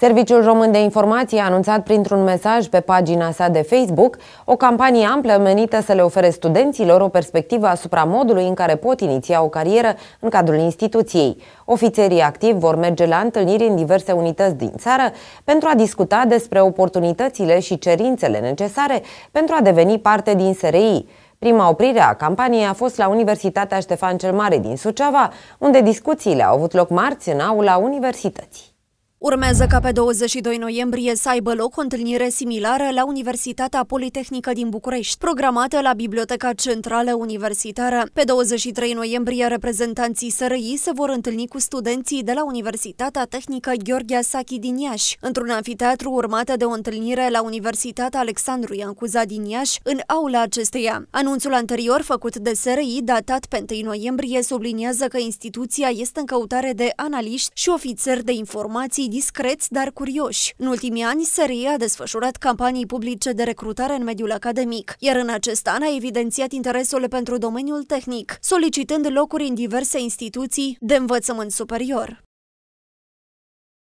Serviciul Român de Informații a anunțat printr-un mesaj pe pagina sa de Facebook o campanie amplă menită să le ofere studenților o perspectivă asupra modului în care pot iniția o carieră în cadrul instituției. Ofițerii activi vor merge la întâlniri în diverse unități din țară pentru a discuta despre oportunitățile și cerințele necesare pentru a deveni parte din SRI. Prima oprire a campaniei a fost la Universitatea Ștefan cel Mare din Suceava, unde discuțiile au avut loc marți în aula universității. Urmează ca pe 22 noiembrie să aibă loc o întâlnire similară la Universitatea Politehnică din București, programată la Biblioteca Centrală Universitară. Pe 23 noiembrie, reprezentanții SRI se vor întâlni cu studenții de la Universitatea Tehnică Gheorghe Sachi din Iași, într-un anfiteatru urmată de o întâlnire la Universitatea Alexandru Iancuza din Iași, în aula acesteia. Anunțul anterior făcut de SRI, datat pe 1 noiembrie, subliniază că instituția este în căutare de analiști și ofițeri de informații copii discreți, dar curioși. În ultimii ani, SRI a desfășurat campanii publice de recrutare în mediul academic, iar în acest an a evidențiat interesul pentru domeniul tehnic, solicitând locuri în diverse instituții de învățământ superior.